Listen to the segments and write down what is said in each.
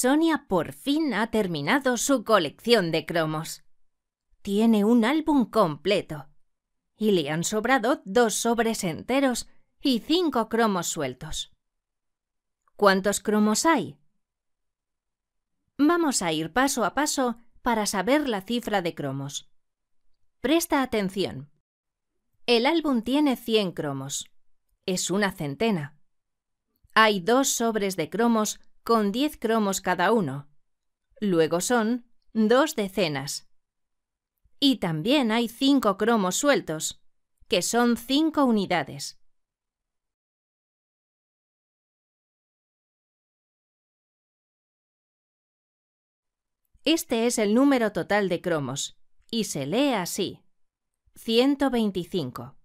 Sonia por fin ha terminado su colección de cromos. Tiene un álbum completo. Y le han sobrado dos sobres enteros y cinco cromos sueltos. ¿Cuántos cromos hay? Vamos a ir paso a paso para saber la cifra de cromos. Presta atención. El álbum tiene 100 cromos. Es una centena. Hay dos sobres de cromos con 10 cromos cada uno. Luego son dos decenas. Y también hay cinco cromos sueltos, que son cinco unidades. Este es el número total de cromos y se lee así. 125.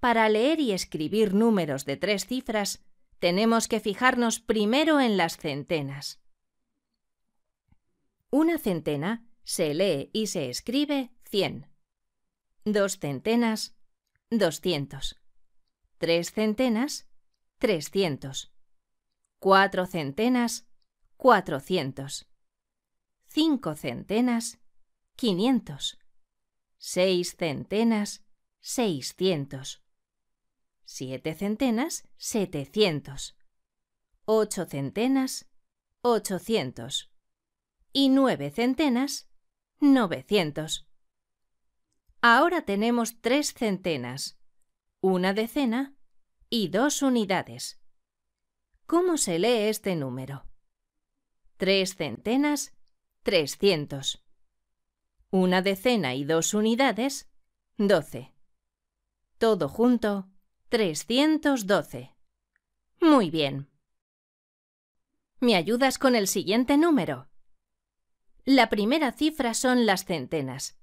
Para leer y escribir números de tres cifras tenemos que fijarnos primero en las centenas. Una centena se lee y se escribe 100. Dos centenas, 200. Tres centenas, 300. Cuatro centenas, 400. Cinco centenas, 500. Seis centenas, 600. Siete centenas, setecientos. Ocho centenas, ochocientos. Y nueve centenas, novecientos. Ahora tenemos tres centenas, una decena y dos unidades. ¿Cómo se lee este número? Tres centenas, trescientos. Una decena y dos unidades, doce. Todo junto, 312. Muy bien. ¿Me ayudas con el siguiente número? La primera cifra son las centenas.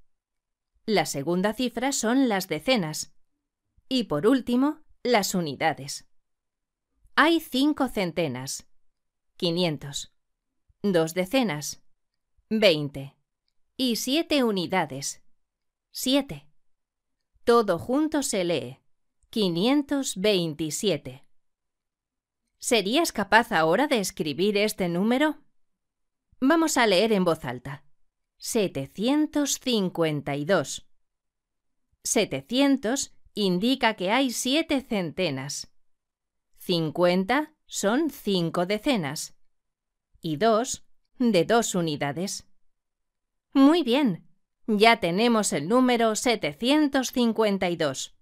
La segunda cifra son las decenas. Y por último, las unidades. Hay cinco centenas. 500. Dos decenas. 20. Y siete unidades. siete. Todo junto se lee 527. ¿Serías capaz ahora de escribir este número? Vamos a leer en voz alta. 752. 700 indica que hay siete centenas. 50 son 5 decenas. Y 2 de dos unidades. Muy bien, ya tenemos el número 752.